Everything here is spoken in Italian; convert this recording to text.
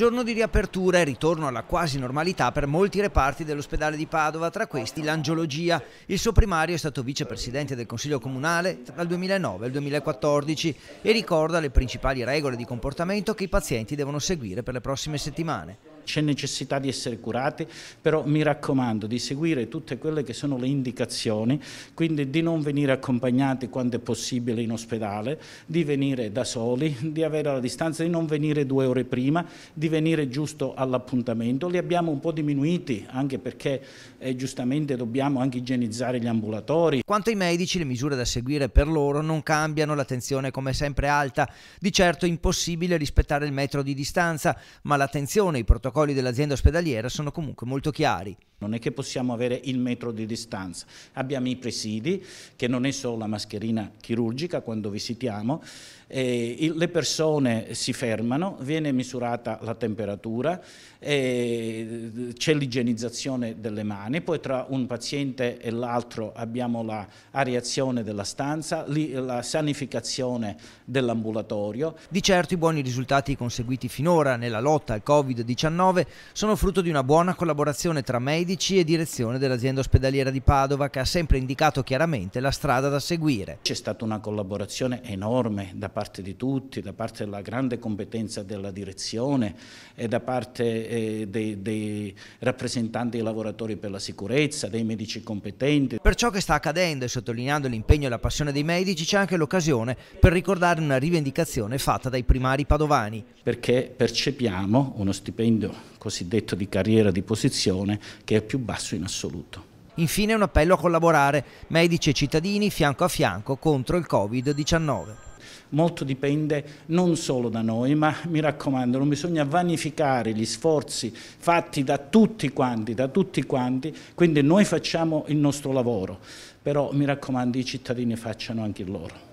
Giorno di riapertura e ritorno alla quasi normalità per molti reparti dell'ospedale di Padova, tra questi l'angiologia. Il suo primario è stato vicepresidente del Consiglio Comunale tra il 2009 e il 2014 e ricorda le principali regole di comportamento che i pazienti devono seguire per le prossime settimane c'è necessità di essere curati, però mi raccomando di seguire tutte quelle che sono le indicazioni, quindi di non venire accompagnati quando è possibile in ospedale, di venire da soli, di avere la distanza, di non venire due ore prima, di venire giusto all'appuntamento. Li abbiamo un po' diminuiti anche perché eh, giustamente dobbiamo anche igienizzare gli ambulatori. Quanto ai medici, le misure da seguire per loro non cambiano, l'attenzione come sempre alta. Di certo è impossibile rispettare il metro di distanza, ma l'attenzione, i protocolli protocolli dell'azienda ospedaliera sono comunque molto chiari. Non è che possiamo avere il metro di distanza, abbiamo i presidi, che non è solo la mascherina chirurgica quando visitiamo, eh, le persone si fermano, viene misurata la temperatura, eh, c'è l'igienizzazione delle mani, poi tra un paziente e l'altro abbiamo la ariazione della stanza, la sanificazione dell'ambulatorio. Di certo i buoni risultati conseguiti finora nella lotta al Covid-19 2019 sono frutto di una buona collaborazione tra medici e direzione dell'azienda ospedaliera di Padova che ha sempre indicato chiaramente la strada da seguire. C'è stata una collaborazione enorme da parte di tutti, da parte della grande competenza della direzione e da parte eh, dei, dei rappresentanti dei lavoratori per la sicurezza, dei medici competenti. Per ciò che sta accadendo e sottolineando l'impegno e la passione dei medici c'è anche l'occasione per ricordare una rivendicazione fatta dai primari padovani. Perché percepiamo uno stipendio cosiddetto di carriera di posizione che è più basso in assoluto. Infine un appello a collaborare, medici e cittadini fianco a fianco contro il Covid-19 molto dipende non solo da noi, ma mi raccomando, non bisogna vanificare gli sforzi fatti da tutti quanti, da tutti quanti, quindi noi facciamo il nostro lavoro, però mi raccomando i cittadini facciano anche il loro.